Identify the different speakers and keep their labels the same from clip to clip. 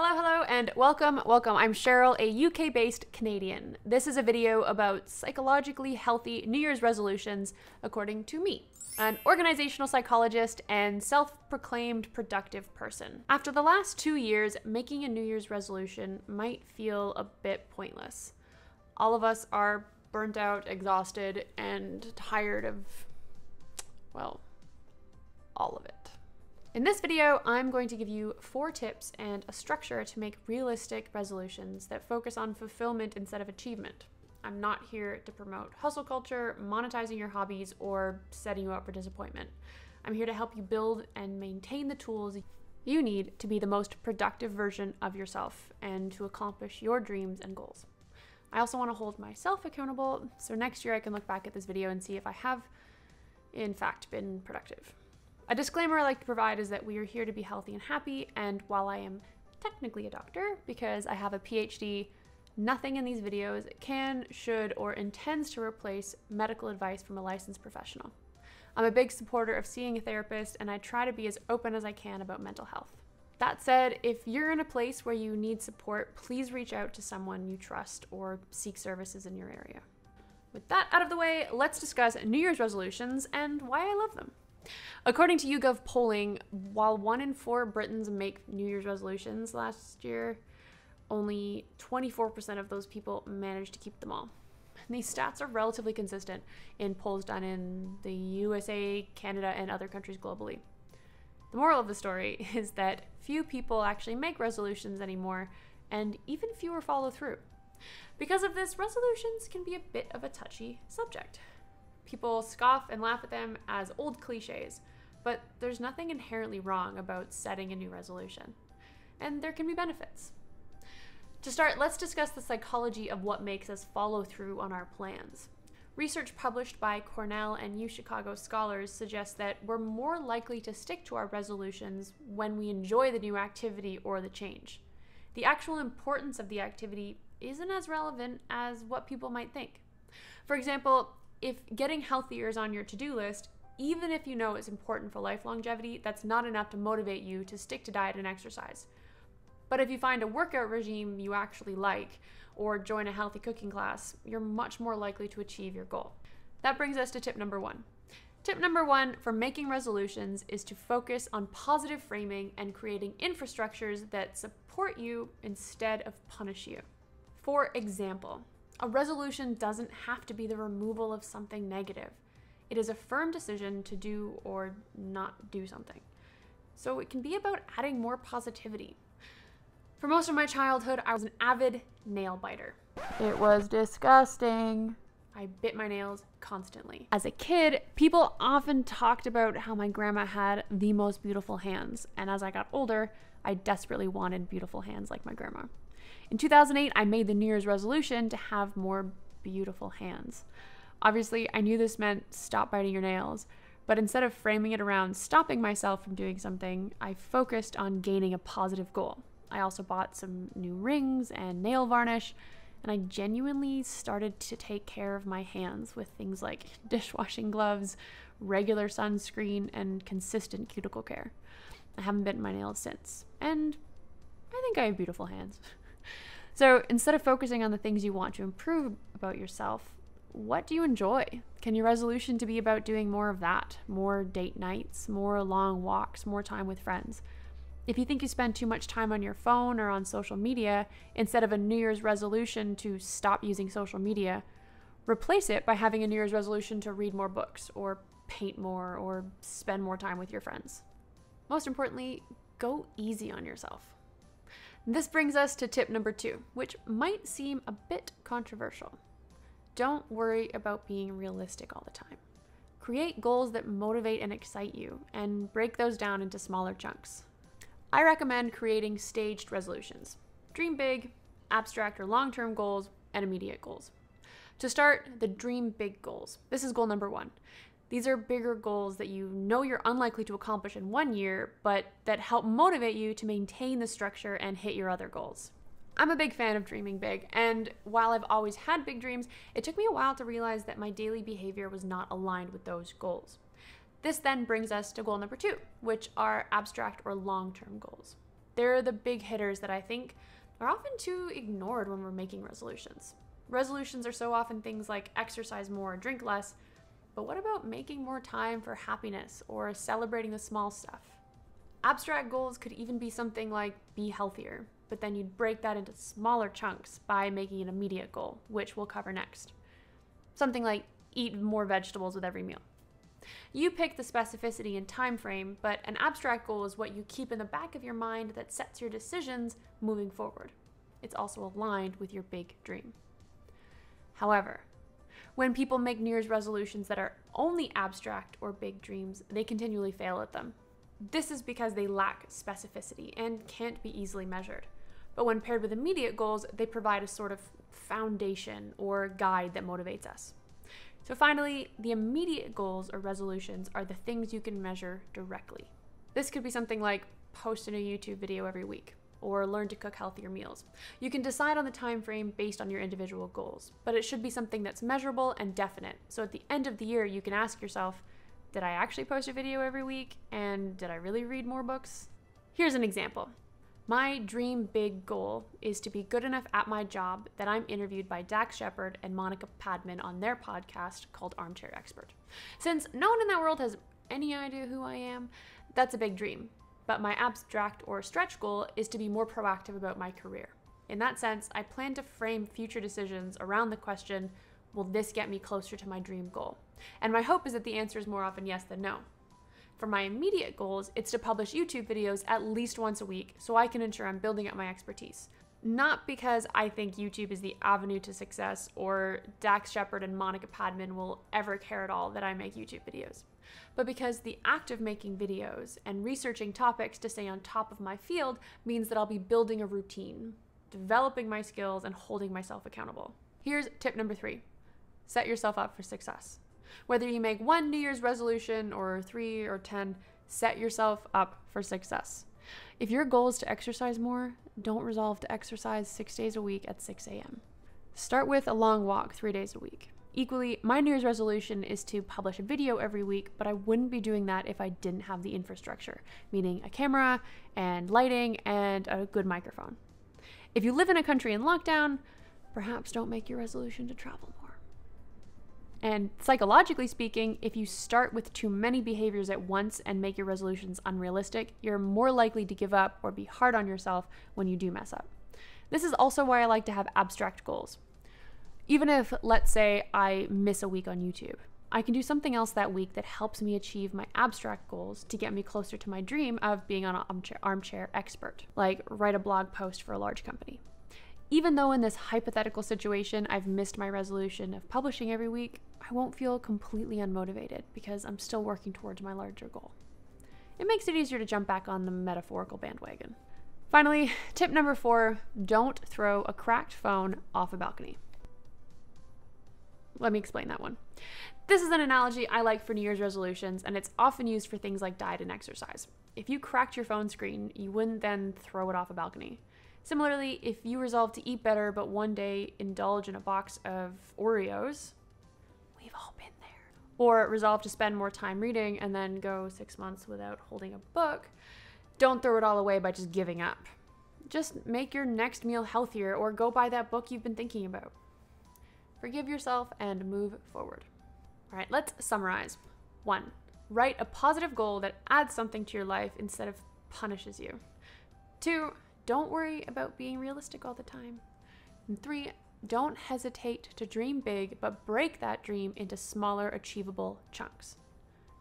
Speaker 1: Hello, hello, and welcome, welcome. I'm Cheryl, a UK based Canadian. This is a video about psychologically healthy New Year's resolutions, according to me, an organizational psychologist and self proclaimed productive person. After the last two years, making a New Year's resolution might feel a bit pointless. All of us are burnt out, exhausted, and tired of, well, all of it. In this video, I'm going to give you four tips and a structure to make realistic resolutions that focus on fulfillment instead of achievement. I'm not here to promote hustle culture, monetizing your hobbies, or setting you up for disappointment. I'm here to help you build and maintain the tools you need to be the most productive version of yourself and to accomplish your dreams and goals. I also want to hold myself accountable, so next year I can look back at this video and see if I have, in fact, been productive. A disclaimer I like to provide is that we are here to be healthy and happy, and while I am technically a doctor because I have a PhD, nothing in these videos can, should, or intends to replace medical advice from a licensed professional. I'm a big supporter of seeing a therapist, and I try to be as open as I can about mental health. That said, if you're in a place where you need support, please reach out to someone you trust or seek services in your area. With that out of the way, let's discuss New Year's resolutions and why I love them. According to YouGov polling, while one in four Britons make New Year's resolutions last year, only 24% of those people managed to keep them all. And these stats are relatively consistent in polls done in the USA, Canada, and other countries globally. The moral of the story is that few people actually make resolutions anymore, and even fewer follow through. Because of this, resolutions can be a bit of a touchy subject. People scoff and laugh at them as old cliches, but there's nothing inherently wrong about setting a new resolution. And there can be benefits. To start, let's discuss the psychology of what makes us follow through on our plans. Research published by Cornell and UChicago scholars suggests that we're more likely to stick to our resolutions when we enjoy the new activity or the change. The actual importance of the activity isn't as relevant as what people might think. For example, if getting healthier is on your to do list, even if you know it's important for life longevity, that's not enough to motivate you to stick to diet and exercise. But if you find a workout regime you actually like or join a healthy cooking class, you're much more likely to achieve your goal. That brings us to tip number one. Tip number one for making resolutions is to focus on positive framing and creating infrastructures that support you instead of punish you. For example, a resolution doesn't have to be the removal of something negative. It is a firm decision to do or not do something. So it can be about adding more positivity. For most of my childhood, I was an avid nail biter. It was disgusting. I bit my nails constantly. As a kid, people often talked about how my grandma had the most beautiful hands, and as I got older, I desperately wanted beautiful hands like my grandma. In 2008, I made the New Year's resolution to have more beautiful hands. Obviously, I knew this meant stop biting your nails, but instead of framing it around stopping myself from doing something, I focused on gaining a positive goal. I also bought some new rings and nail varnish, and I genuinely started to take care of my hands with things like dishwashing gloves, regular sunscreen, and consistent cuticle care. I haven't bitten my nails since, and I think I have beautiful hands. So instead of focusing on the things you want to improve about yourself, what do you enjoy? Can your resolution to be about doing more of that? More date nights, more long walks, more time with friends. If you think you spend too much time on your phone or on social media, instead of a New Year's resolution to stop using social media, replace it by having a New Year's resolution to read more books or paint more or spend more time with your friends. Most importantly, go easy on yourself. This brings us to tip number two, which might seem a bit controversial. Don't worry about being realistic all the time. Create goals that motivate and excite you, and break those down into smaller chunks. I recommend creating staged resolutions. Dream big, abstract or long term goals, and immediate goals. To start, the dream big goals. This is goal number one. These are bigger goals that you know you're unlikely to accomplish in one year, but that help motivate you to maintain the structure and hit your other goals. I'm a big fan of dreaming big, and while I've always had big dreams, it took me a while to realize that my daily behavior was not aligned with those goals. This then brings us to goal number two, which are abstract or long term goals. They're the big hitters that I think are often too ignored when we're making resolutions. Resolutions are so often things like exercise more, drink less, but what about making more time for happiness or celebrating the small stuff? Abstract goals could even be something like be healthier, but then you'd break that into smaller chunks by making an immediate goal, which we'll cover next. Something like eat more vegetables with every meal. You pick the specificity and time frame, but an abstract goal is what you keep in the back of your mind that sets your decisions moving forward. It's also aligned with your big dream. However, when people make New Year's resolutions that are only abstract or big dreams, they continually fail at them. This is because they lack specificity and can't be easily measured. But when paired with immediate goals, they provide a sort of foundation or guide that motivates us. So, finally, the immediate goals or resolutions are the things you can measure directly. This could be something like posting a YouTube video every week, or learn to cook healthier meals. You can decide on the time frame based on your individual goals, but it should be something that's measurable and definite. So at the end of the year, you can ask yourself, did I actually post a video every week and did I really read more books? Here's an example. My dream big goal is to be good enough at my job that I'm interviewed by Dax Shepard and Monica Padman on their podcast called Armchair Expert. Since no one in that world has any idea who I am, that's a big dream but my abstract or stretch goal is to be more proactive about my career. In that sense, I plan to frame future decisions around the question will this get me closer to my dream goal? And my hope is that the answer is more often yes than no. For my immediate goals, it's to publish YouTube videos at least once a week so I can ensure I'm building up my expertise. Not because I think YouTube is the avenue to success or Dax Shepard and Monica Padman will ever care at all that I make YouTube videos but because the act of making videos and researching topics to stay on top of my field means that I'll be building a routine, developing my skills, and holding myself accountable. Here's tip number three set yourself up for success. Whether you make one New Year's resolution or three or 10, set yourself up for success. If your goal is to exercise more, don't resolve to exercise six days a week at 6 a.m. Start with a long walk three days a week. Equally, my New Year's resolution is to publish a video every week, but I wouldn't be doing that if I didn't have the infrastructure, meaning a camera and lighting and a good microphone. If you live in a country in lockdown, perhaps don't make your resolution to travel more. And psychologically speaking, if you start with too many behaviors at once and make your resolutions unrealistic, you're more likely to give up or be hard on yourself when you do mess up. This is also why I like to have abstract goals. Even if, let's say, I miss a week on YouTube, I can do something else that week that helps me achieve my abstract goals to get me closer to my dream of being an armchair, expert, like write a blog post for a large company. Even though in this hypothetical situation I've missed my resolution of publishing every week, I won't feel completely unmotivated because I'm still working towards my larger goal. It makes it easier to jump back on the metaphorical bandwagon. Finally, tip number four don't throw a cracked phone off a balcony. Let me explain that one. This is an analogy I like for New Year's resolutions, and it's often used for things like diet and exercise. If you cracked your phone screen, you wouldn't then throw it off a balcony. Similarly, if you resolve to eat better but one day indulge in a box of Oreos, we've all been there, or resolve to spend more time reading and then go six months without holding a book, don't throw it all away by just giving up. Just make your next meal healthier or go buy that book you've been thinking about. Forgive yourself and move forward. All right, let's summarize. One, write a positive goal that adds something to your life instead of punishes you. Two, don't worry about being realistic all the time. And three, don't hesitate to dream big, but break that dream into smaller, achievable chunks.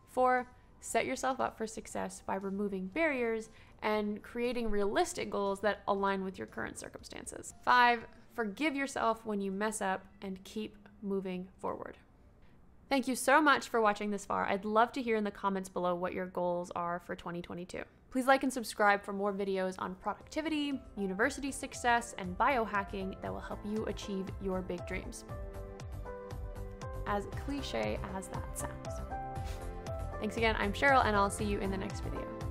Speaker 1: Four, set yourself up for success by removing barriers and creating realistic goals that align with your current circumstances. Five, forgive yourself when you mess up, and keep moving forward. Thank you so much for watching this far. I'd love to hear in the comments below what your goals are for 2022. Please like and subscribe for more videos on productivity, university success, and biohacking that will help you achieve your big dreams. As cliche as that sounds. Thanks again, I'm Cheryl, and I'll see you in the next video.